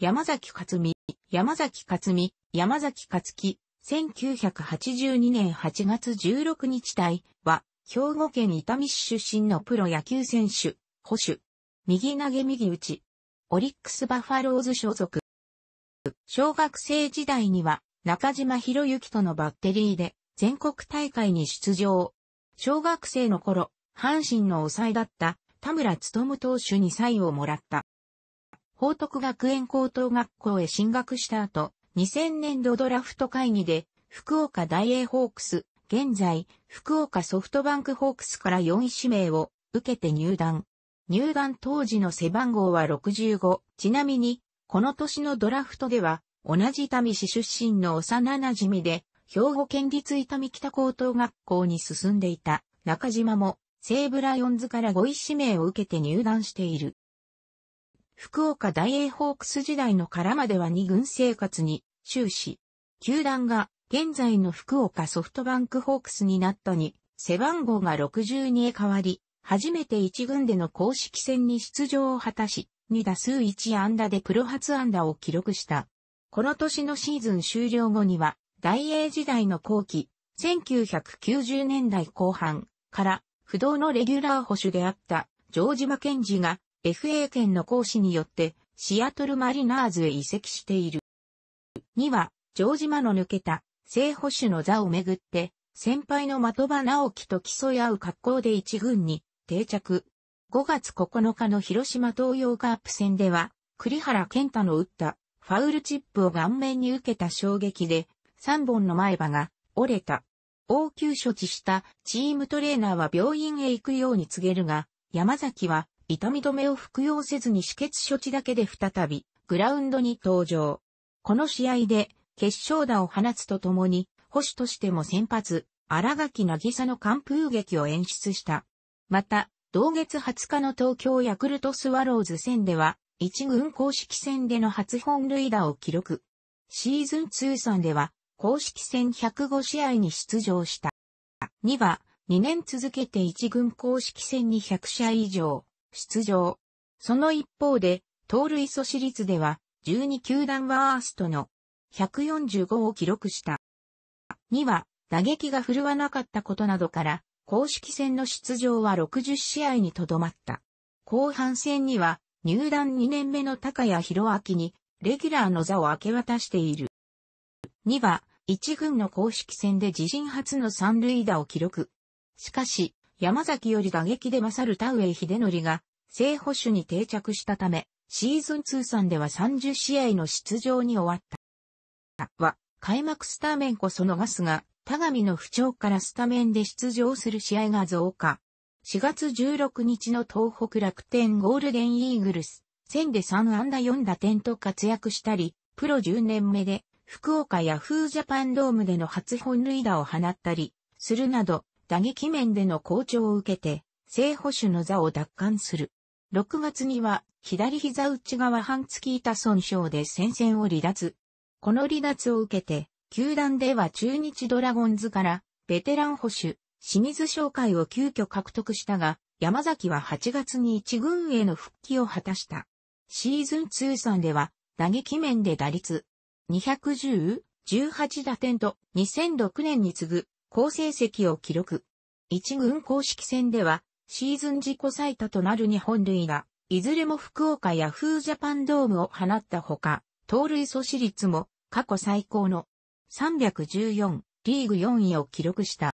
山崎克美、山崎克美、山崎克樹、1982年8月16日対は、兵庫県伊丹市出身のプロ野球選手、保守。右投げ右打ち。オリックスバファローズ所属。小学生時代には、中島博之とのバッテリーで、全国大会に出場。小学生の頃、阪神の抑えだった田村務投手にサインをもらった。報徳学園高等学校へ進学した後、2000年度ドラフト会議で、福岡大英ホークス、現在、福岡ソフトバンクホークスから4位指名を受けて入団。入団当時の背番号は65。ちなみに、この年のドラフトでは、同じ伊丹市出身の幼馴染で、兵庫県立伊丹北高等学校に進んでいた中島も西武ライオンズから5位指名を受けて入団している。福岡大英ホークス時代のからまでは2軍生活に終始。球団が現在の福岡ソフトバンクホークスになったに、背番号が62へ変わり、初めて1軍での公式戦に出場を果たし、2打数1安打でプロ初安打を記録した。この年のシーズン終了後には、大英時代の後期、1990年代後半から、不動のレギュラー保守であったジョージ・マケンジが FA 権の行使によってシアトルマリナーズへ移籍している。2は、城島の抜けた正捕手の座をめぐって、先輩の的場直樹と競い合う格好で一軍に定着。5月9日の広島東洋カープ戦では、栗原健太の打ったファウルチップを顔面に受けた衝撃で、3本の前歯が折れた。応急処置したチームトレーナーは病院へ行くように告げるが、山崎は痛み止めを服用せずに止血処置だけで再び、グラウンドに登場。この試合で、決勝打を放つとともに、保守としても先発、荒垣さの完封劇を演出した。また、同月20日の東京ヤクルトスワローズ戦では、一軍公式戦での初本塁打を記録。シーズン通算では、公式戦105試合に出場した。2は、2年続けて一軍公式戦に100試合以上、出場。その一方で、盗塁阻止率では、12球団ワーストの145を記録した。2は、打撃が振るわなかったことなどから、公式戦の出場は60試合にとどまった。後半戦には、入団2年目の高谷博明に、レギュラーの座を明け渡している。2は、1軍の公式戦で自身初の三塁打を記録。しかし、山崎より打撃で勝る田上秀則が、正捕手に定着したため、シーズン通算では30試合の出場に終わった。は、開幕スタメンこそ逃すが、田上の不調からスタメンで出場する試合が増加。4月16日の東北楽天ゴールデンイーグルス、戦で3安打4打点と活躍したり、プロ10年目で、福岡ヤフージャパンドームでの初本塁打を放ったり、するなど、打撃面での好調を受けて、正捕手の座を奪還する。6月には左膝内側半月板損傷で戦線を離脱。この離脱を受けて、球団では中日ドラゴンズからベテラン保守、清水商会を急遽獲得したが、山崎は8月に一軍への復帰を果たした。シーズン通算では打撃面で打率210、18打点と2006年に次ぐ好成績を記録。一軍公式戦ではシーズン自己最多となる日本類が、いずれも福岡ヤフージャパンドームを放ったほか、盗塁阻止率も過去最高の314リーグ4位を記録した。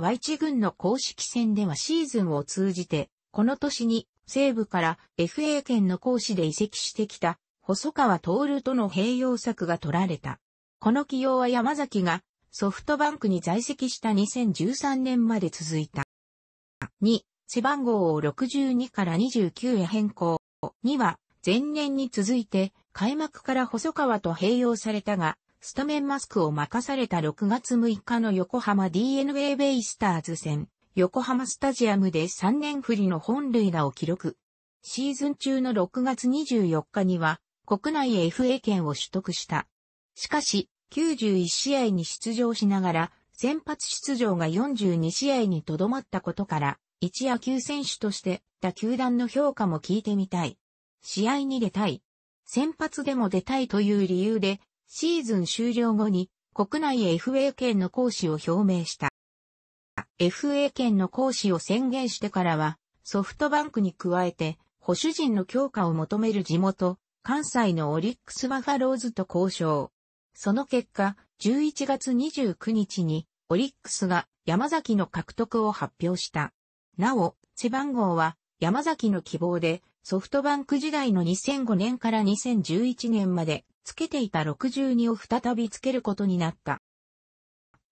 Y1 軍の公式戦ではシーズンを通じて、この年に西部から FA 圏の講師で移籍してきた細川徹との併用策が取られた。この起用は山崎がソフトバンクに在籍した2013年まで続いた。2、背番号を62から29へ変更。2は、前年に続いて、開幕から細川と併用されたが、スタメンマスクを任された6月6日の横浜 DNA ベイスターズ戦、横浜スタジアムで3年振りの本塁打を記録。シーズン中の6月24日には、国内 FA 権を取得した。しかし、91試合に出場しながら、先発出場が42試合にとどまったことから、一野球選手として他球団の評価も聞いてみたい。試合に出たい。先発でも出たいという理由で、シーズン終了後に国内 FA 権の行使を表明した。FA 権の行使を宣言してからは、ソフトバンクに加えて、保守陣の強化を求める地元、関西のオリックスバファローズと交渉。その結果、11月29日に、オリックスが山崎の獲得を発表した。なお、背番号は山崎の希望で、ソフトバンク時代の2005年から2011年まで、つけていた62を再びつけることになった。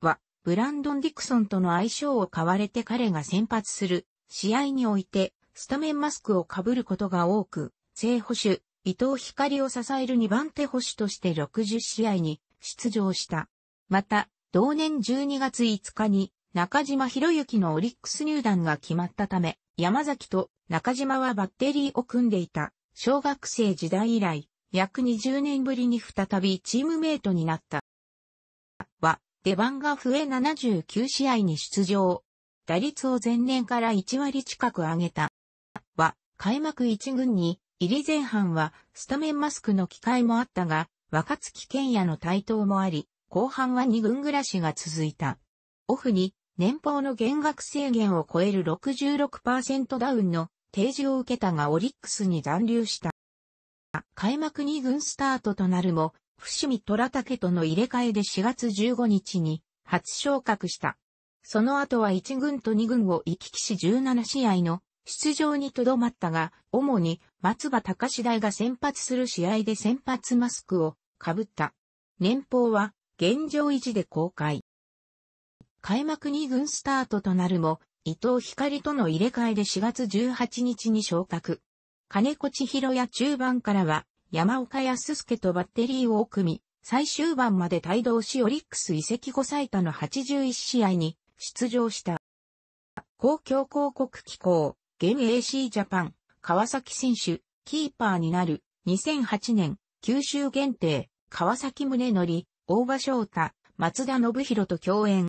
は、ブランドン・ディクソンとの相性を買われて彼が先発する、試合において、スタメンマスクを被ることが多く、正捕手、伊藤光を支える2番手捕手として60試合に出場した。また、同年12月5日に中島博之のオリックス入団が決まったため、山崎と中島はバッテリーを組んでいた小学生時代以来、約20年ぶりに再びチームメイトになった。は、出番が増え79試合に出場。打率を前年から1割近く上げた。は、開幕1軍に、入り前半はスタメンマスクの機会もあったが、若月健也の台頭もあり、後半は2軍暮らしが続いた。オフに年俸の減額制限を超える66%ダウンの提示を受けたがオリックスに残留した。開幕2軍スタートとなるも、伏見虎竹との入れ替えで4月15日に初昇格した。その後は1軍と2軍を行き来し17試合の出場にとどまったが、主に松葉隆大が先発する試合で先発マスクをかぶった。年俸は現状維持で公開。開幕2軍スタートとなるも、伊藤光との入れ替えで4月18日に昇格。金子千尋や中盤からは、山岡康介とバッテリーを組み、最終盤まで帯同しオリックス移籍後最多の81試合に出場した。公共広告機構、現 AC ジャパン、川崎選手、キーパーになる、2008年、九州限定、川崎宗則、大場翔太、松田信弘と共演。